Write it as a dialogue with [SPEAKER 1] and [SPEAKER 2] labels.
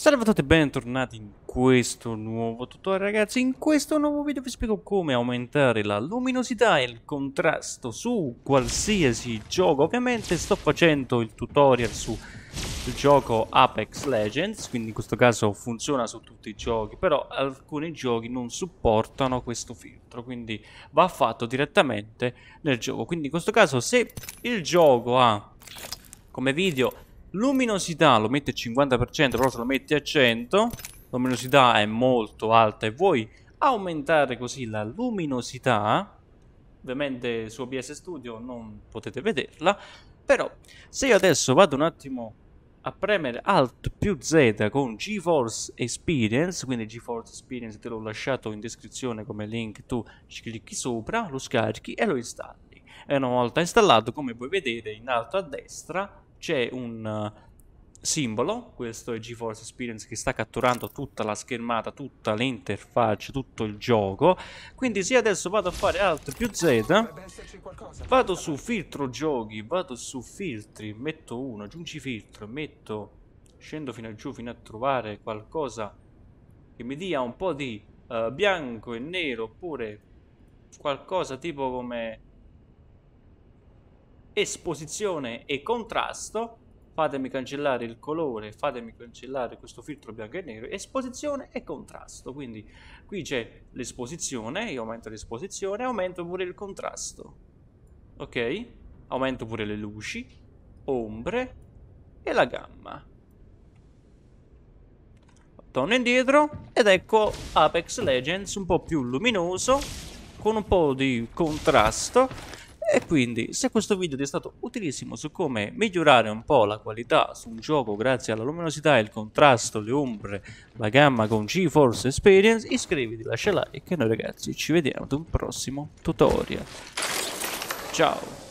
[SPEAKER 1] Salve a tutti e bentornati in questo nuovo tutorial ragazzi, in questo nuovo video vi spiego come aumentare la luminosità e il contrasto su qualsiasi gioco Ovviamente sto facendo il tutorial su, sul gioco Apex Legends, quindi in questo caso funziona su tutti i giochi Però alcuni giochi non supportano questo filtro, quindi va fatto direttamente nel gioco Quindi in questo caso se il gioco ha come video Luminosità lo mette al 50%, però se lo metti a 100, luminosità è molto alta e vuoi aumentare così la luminosità, ovviamente su OBS Studio non potete vederla, però se io adesso vado un attimo a premere Alt più Z con GeForce Experience, quindi GeForce Experience te l'ho lasciato in descrizione come link, tu ci clicchi sopra, lo scarichi e lo installi. E una volta installato, come puoi vedere in alto a destra, c'è un eh, simbolo, questo è GeForce Experience che sta catturando tutta la schermata, tutta l'interfaccia, tutto il gioco. Quindi se adesso vado a fare Alt più Z, vado su filtro giochi, vado su filtri, metto uno, aggiungi filtro, metto, scendo fino a giù fino a trovare qualcosa che mi dia un po' di uh, bianco e nero oppure qualcosa tipo come esposizione e contrasto fatemi cancellare il colore, fatemi cancellare questo filtro bianco e nero, esposizione e contrasto, quindi qui c'è l'esposizione, io aumento l'esposizione, aumento pure il contrasto, ok? Aumento pure le luci, ombre e la gamma. Torno indietro ed ecco Apex Legends un po' più luminoso, con un po' di contrasto e quindi se questo video ti è stato utilissimo su come migliorare un po' la qualità su un gioco grazie alla luminosità, il contrasto, le ombre, la gamma con GeForce Experience, iscriviti, lascia like e noi ragazzi ci vediamo ad un prossimo tutorial. Ciao!